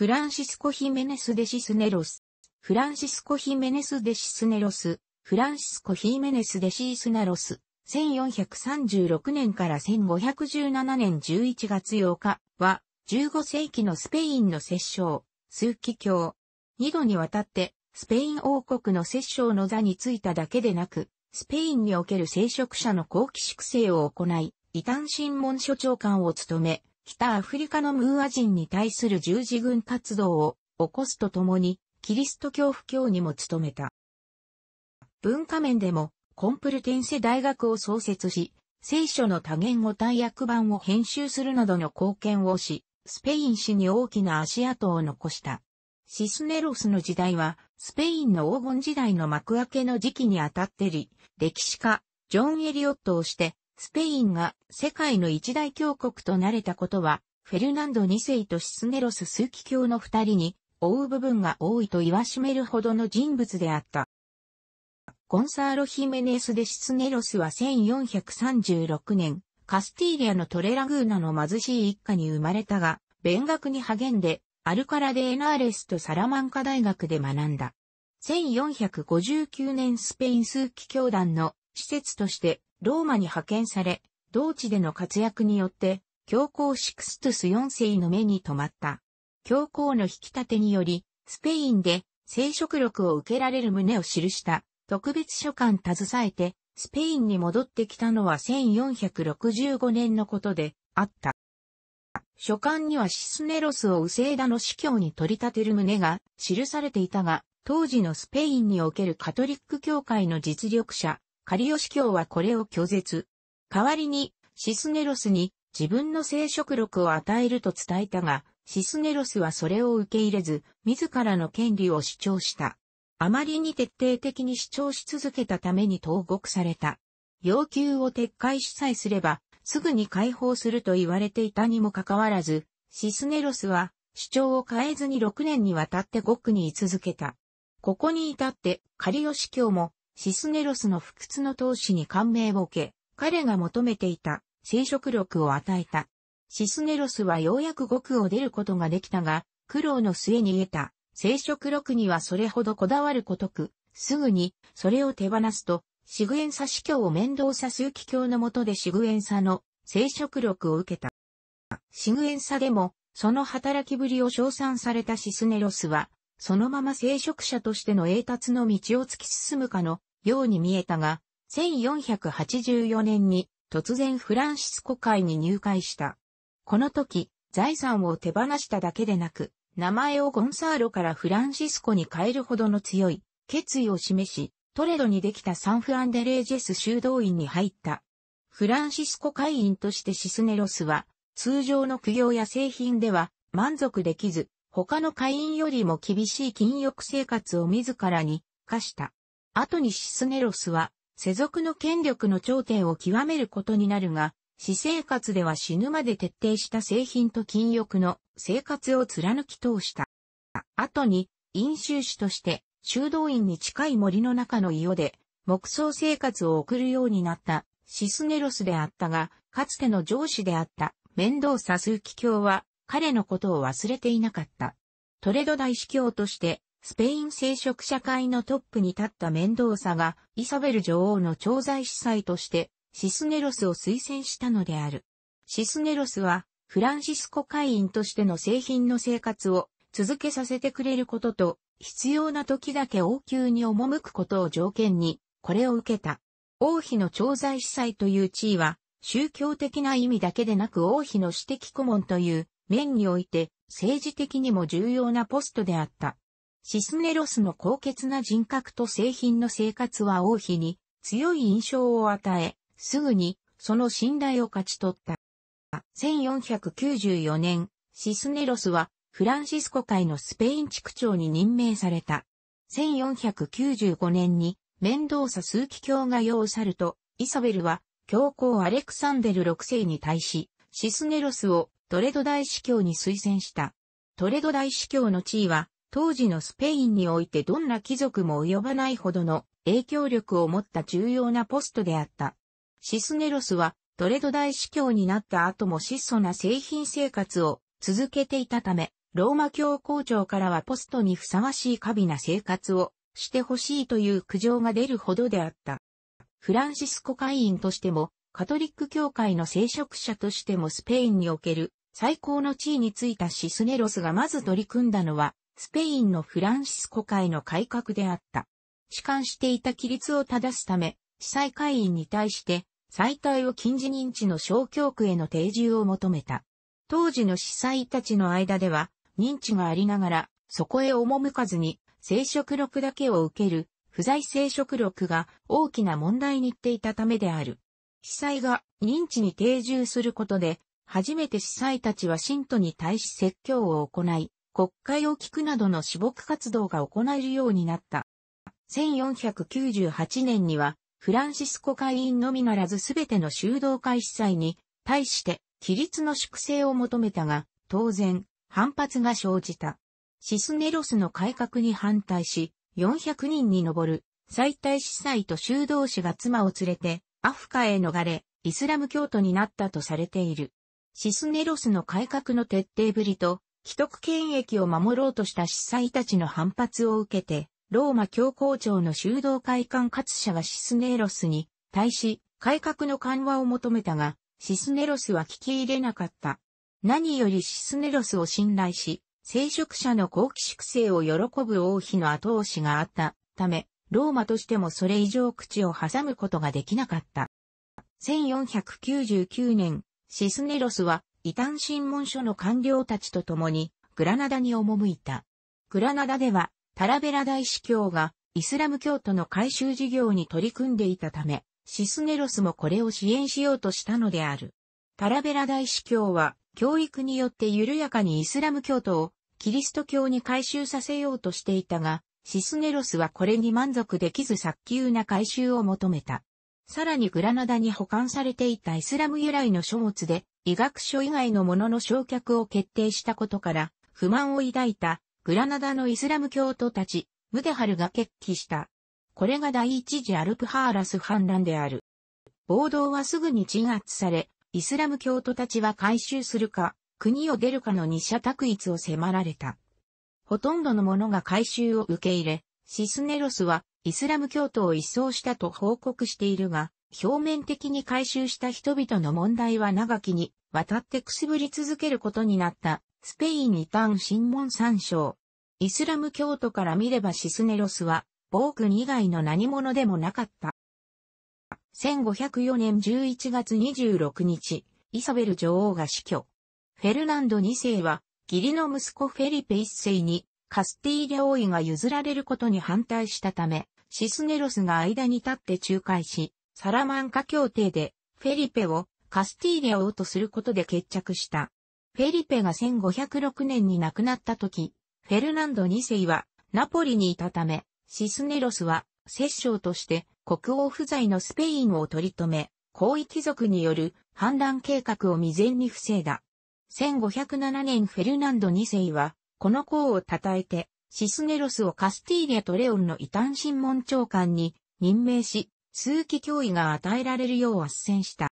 フランシスコ・ヒメネス・デシスネロス。フランシスコ・ヒメネス・デシスネロス。フランシスコ・ヒメネス・デシースナロス。1436年から1517年11月8日は、15世紀のスペインの摂政、数機教。二度にわたって、スペイン王国の摂政の座についただけでなく、スペインにおける聖職者の後期粛清を行い、異端審問所長官を務め、北アフリカのムーア人に対する十字軍活動を起こすとともに、キリスト教布教にも努めた。文化面でも、コンプルテンセ大学を創設し、聖書の多言語大訳版を編集するなどの貢献をし、スペイン史に大きな足跡を残した。シスネロスの時代は、スペインの黄金時代の幕開けの時期にあたってり、歴史家、ジョン・エリオットをして、スペインが世界の一大強国となれたことは、フェルナンド2世とシスネロス数奇教の二人に、追う部分が多いと言わしめるほどの人物であった。ゴンサーロ・ヒメネス・でシスネロスは1436年、カスティーリアのトレラグーナの貧しい一家に生まれたが、勉学に励んで、アルカラデ・エナーレスとサラマンカ大学で学んだ。1459年スペイン数奇教団の施設としてローマに派遣され、同地での活躍によって、教皇シクストゥス4世の目に留まった。教皇の引き立てにより、スペインで聖職力を受けられる旨を記した特別書簡携えて、スペインに戻ってきたのは1465年のことであった。書簡にはシスネロスをウセーダの司教に取り立てる旨が記されていたが、当時のスペインにおけるカトリック教会の実力者、リオシ教はこれを拒絶。代わりに、シスネロスに自分の聖職力を与えると伝えたが、シスネロスはそれを受け入れず、自らの権利を主張した。あまりに徹底的に主張し続けたために投獄された。要求を撤回しさえすれば、すぐに解放すると言われていたにもかかわらず、シスネロスは主張を変えずに6年にわたって獄に居続けた。ここに至って、カリオシ教もシスネロスの不屈の闘志に感銘を受け、彼が求めていた生殖力を与えた。シスネロスはようやく5区を出ることができたが、苦労の末に得た生殖力にはそれほどこだわることく、すぐにそれを手放すと、シグエンサ司教を面倒さ数奇教のもとでシグエンサの生殖力を受けた。シグエンサでも、その働きぶりを称賛されたシスネロスは、そのまま聖職者としての栄達の道を突き進むかのように見えたが、1484年に突然フランシスコ会に入会した。この時、財産を手放しただけでなく、名前をゴンサーロからフランシスコに変えるほどの強い決意を示し、トレドにできたサンフアンデレージェス修道院に入った。フランシスコ会員としてシスネロスは、通常の苦行や製品では満足できず、他の会員よりも厳しい禁欲生活を自らに課した。後にシスネロスは、世俗の権力の頂点を極めることになるが、私生活では死ぬまで徹底した製品と禁欲の生活を貫き通した。後に、飲酒師として、修道院に近い森の中の家で、黙想生活を送るようになった、シスネロスであったが、かつての上司であった、面倒さーサ枢機卿は、彼のことを忘れていなかった。トレド大司教として、スペイン聖職社会のトップに立った面倒さが、イサベル女王の調剤司祭として、シスネロスを推薦したのである。シスネロスは、フランシスコ会員としての製品の生活を続けさせてくれることと、必要な時だけ王宮に赴くことを条件に、これを受けた。王妃の調剤司祭という地位は、宗教的な意味だけでなく王妃の私的顧問という面において、政治的にも重要なポストであった。シスネロスの高潔な人格と製品の生活は王妃に強い印象を与え、すぐにその信頼を勝ち取った。1494年、シスネロスはフランシスコ会のスペイン地区長に任命された。1495年にメンドーサ数奇教が要さると、イサベルは教皇アレクサンデル6世に対し、シスネロスをトレド大司教に推薦した。トレド大司教の地位は当時のスペインにおいてどんな貴族も及ばないほどの影響力を持った重要なポストであった。シスネロスはトレド大司教になった後も質素な製品生活を続けていたため、ローマ教皇庁からはポストにふさわしい過美な生活をしてほしいという苦情が出るほどであった。フランシスコ会員としても、カトリック教会の聖職者としてもスペインにおける最高の地位についたシスネロスがまず取り組んだのは、スペインのフランシスコ会の改革であった。主管していた規律を正すため、司祭会員に対して、再体を禁じ認知の小教区への定住を求めた。当時の司祭たちの間では、認知がありながら、そこへ赴かずに、生殖録だけを受ける、不在生殖録が大きな問題にっていたためである。司祭が認知に定住することで、初めて司祭たちは信徒に対し説教を行い、国会を聞くなどの私牧活動が行えるようになった。1498年には、フランシスコ会員のみならずすべての修道会司祭に、対して、規律の粛清を求めたが、当然、反発が生じた。シスネロスの改革に反対し、400人に上る、最大司祭と修道士が妻を連れて、アフカへ逃れ、イスラム教徒になったとされている。シスネロスの改革の徹底ぶりと、既得権益を守ろうとした司祭たちの反発を受けて、ローマ教皇庁の修道会館活者はシスネロスに対し改革の緩和を求めたが、シスネロスは聞き入れなかった。何よりシスネロスを信頼し、聖職者の好奇粛清を喜ぶ王妃の後押しがあったため、ローマとしてもそれ以上口を挟むことができなかった。1499年、シスネロスは異端審問所の官僚たちと共に、グラナダに赴いた。グラナダでは、タラベラ大司教が、イスラム教徒の改修事業に取り組んでいたため、シスネロスもこれを支援しようとしたのである。タラベラ大司教は、教育によって緩やかにイスラム教徒をキリスト教に改修させようとしていたが、シスネロスはこれに満足できず早急な改修を求めた。さらにグラナダに保管されていたイスラム由来の書物で、医学書以外のものの焼却を決定したことから、不満を抱いたグラナダのイスラム教徒たち、ムデハルが決起した。これが第一次アルプハーラス反乱である。暴動はすぐに鎮圧され、イスラム教徒たちは回収するか、国を出るかの二者択一を迫られた。ほとんどの者が回収を受け入れ、シスネロスはイスラム教徒を一掃したと報告しているが、表面的に回収した人々の問題は長きに渡ってくすぶり続けることになったスペインに単新門参照。イスラム教徒から見ればシスネロスは暴君以外の何者でもなかった。1504年11月26日、イサベル女王が死去。フェルナンド2世は、義理の息子フェリペ1世に、カスティーリャ王位が譲られることに反対したため、シスネロスが間に立って仲介し、サラマンカ協定で、フェリペをカスティーリア王とすることで決着した。フェリペが1506年に亡くなった時、フェルナンド2世はナポリにいたため、シスネロスは摂政として国王不在のスペインを取り留め、皇位貴族による反乱計画を未然に防いだ。1507年フェルナンド2世は、この功を称えて、シスネロスをカスティーリアとレオンの異端審問長官に任命し、数奇脅威が与えられるよう圧戦した。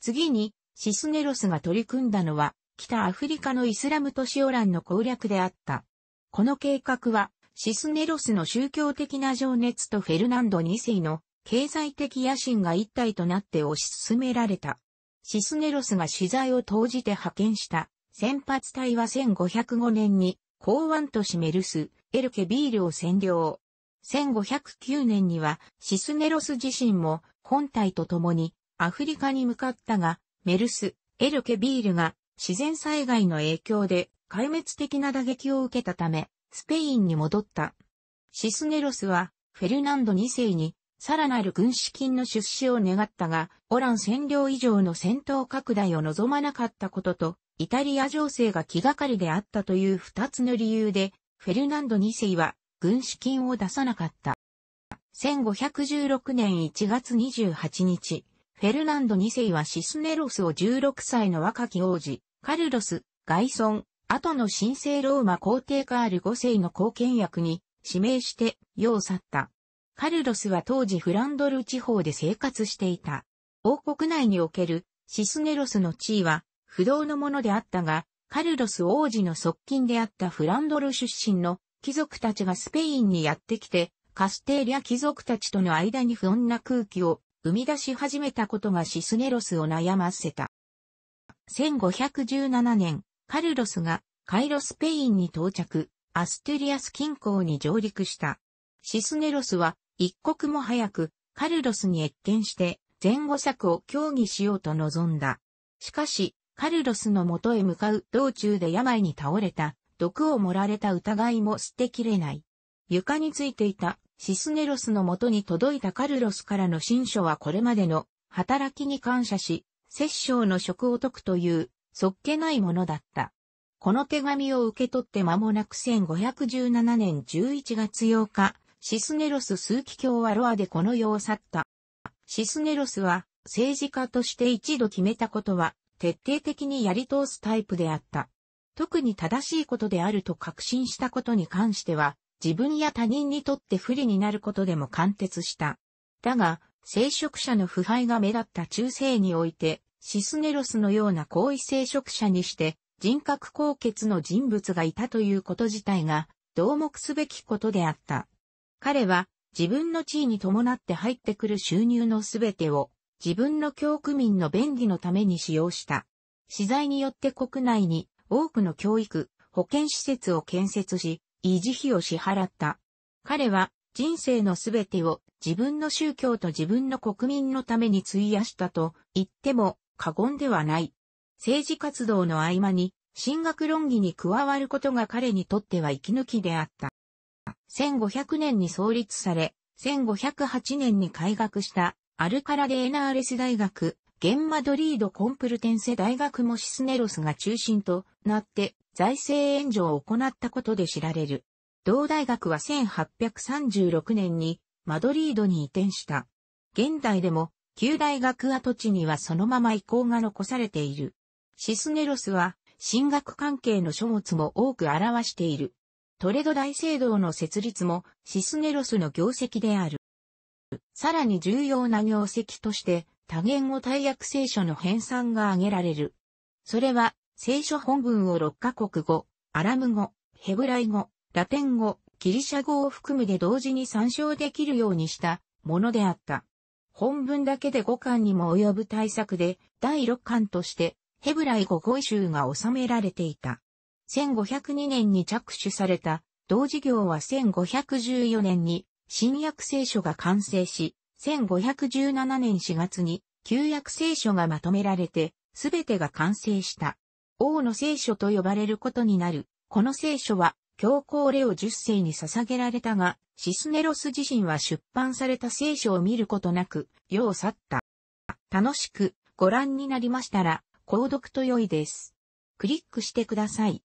次に、シスネロスが取り組んだのは、北アフリカのイスラム都市オランの攻略であった。この計画は、シスネロスの宗教的な情熱とフェルナンド2世の経済的野心が一体となって推し進められた。シスネロスが取材を投じて派遣した先発隊は1505年に港湾都市メルス、エルケビールを占領。1509年にはシスネロス自身も本体と共にアフリカに向かったが、メルス、エルケビールが自然災害の影響で壊滅的な打撃を受けたため、スペインに戻った。シスネロスはフェルナンド2世にさらなる軍資金の出資を願ったが、オラン占領以上の戦闘拡大を望まなかったことと、イタリア情勢が気がかりであったという二つの理由で、フェルナンド2世は軍資金を出さなかった。1516年1月28日、フェルナンド2世はシスネロスを16歳の若き王子、カルロス、外孫、後の神聖ローマ皇帝カール5世の貢献役に指名して世を去った。カルロスは当時フランドル地方で生活していた。王国内におけるシスネロスの地位は不動のものであったが、カルロス王子の側近であったフランドル出身の貴族たちがスペインにやってきて、カステーリア貴族たちとの間に不穏な空気を生み出し始めたことがシスネロスを悩ませた。1517年、カルロスがカイロスペインに到着、アステリアス近郊に上陸した。シスネロスは一刻も早くカルロスに越見して前後策を協議しようと望んだ。しかし、カルロスの元へ向かう道中で病に倒れた毒を盛られた疑いも捨てきれない。床についていたシスネロスの元に届いたカルロスからの新書はこれまでの働きに感謝し、摂政の職を解くという、そっけないものだった。この手紙を受け取って間もなく1517年11月8日、シスネロス枢機卿はロアでこの世を去った。シスネロスは政治家として一度決めたことは徹底的にやり通すタイプであった。特に正しいことであると確信したことに関しては、自分や他人にとって不利になることでも貫徹した。だが、聖職者の腐敗が目立った中世において、シスネロスのような高位聖職者にして、人格高潔の人物がいたということ自体が、同目すべきことであった。彼は、自分の地位に伴って入ってくる収入のすべてを、自分の教区民の便宜のために使用した。資材によって国内に多くの教育、保健施設を建設し、維持費を支払った。彼は人生のすべてを自分の宗教と自分の国民のために費やしたと言っても過言ではない。政治活動の合間に進学論議に加わることが彼にとっては息抜きであった。1500年に創立され、1508年に開学したアルカラデ・エナーレス大学現マドリードコンプルテンセ大学もシスネロスが中心となって財政援助を行ったことで知られる。同大学は1836年にマドリードに移転した。現代でも旧大学跡地にはそのまま遺構が残されている。シスネロスは進学関係の書物も多く表している。トレド大聖堂の設立もシスネロスの業績である。さらに重要な業績として、多言語大訳聖書の編纂が挙げられる。それは、聖書本文を6カ国語、アラム語、ヘブライ語、ラテン語、ギリシャ語を含むで同時に参照できるようにしたものであった。本文だけで5巻にも及ぶ対策で、第6巻として、ヘブライ語語彙集が収められていた。1502年に着手された、同事業は1514年に新約聖書が完成し、1517年4月に旧約聖書がまとめられて、すべてが完成した。王の聖書と呼ばれることになる。この聖書は、教皇レオ10世に捧げられたが、シスネロス自身は出版された聖書を見ることなく、世を去った。楽しくご覧になりましたら、購読と良いです。クリックしてください。